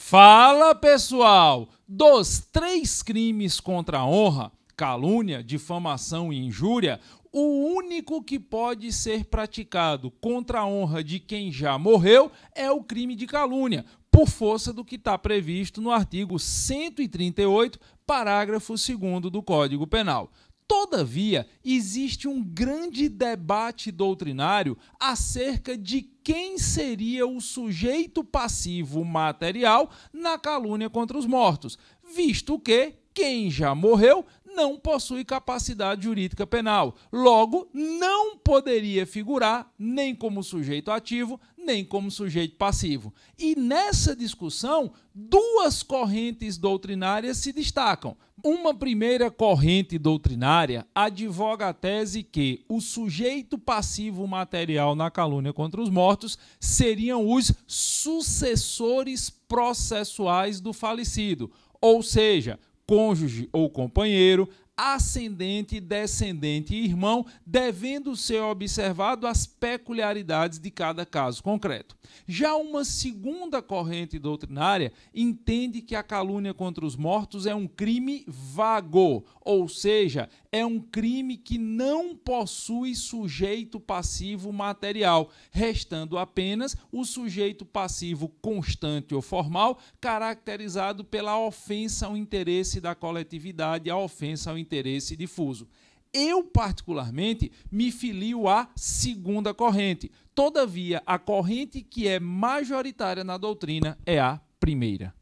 Fala pessoal! Dos três crimes contra a honra, calúnia, difamação e injúria, o único que pode ser praticado contra a honra de quem já morreu é o crime de calúnia, por força do que está previsto no artigo 138, parágrafo 2 do Código Penal. Todavia, existe um grande debate doutrinário acerca de quem seria o sujeito passivo material na calúnia contra os mortos, visto que quem já morreu não possui capacidade jurídica penal, logo, não poderia figurar nem como sujeito ativo, como sujeito passivo. E nessa discussão, duas correntes doutrinárias se destacam. Uma primeira corrente doutrinária advoga a tese que o sujeito passivo material na calúnia contra os mortos seriam os sucessores processuais do falecido, ou seja, cônjuge ou companheiro, ascendente, descendente e irmão, devendo ser observado as peculiaridades de cada caso concreto. Já uma segunda corrente doutrinária entende que a calúnia contra os mortos é um crime vago, ou seja, é um crime que não possui sujeito passivo material, restando apenas o sujeito passivo constante ou formal, caracterizado pela ofensa ao interesse da coletividade, a ofensa ao interesse interesse difuso. Eu, particularmente, me filio à segunda corrente. Todavia, a corrente que é majoritária na doutrina é a primeira.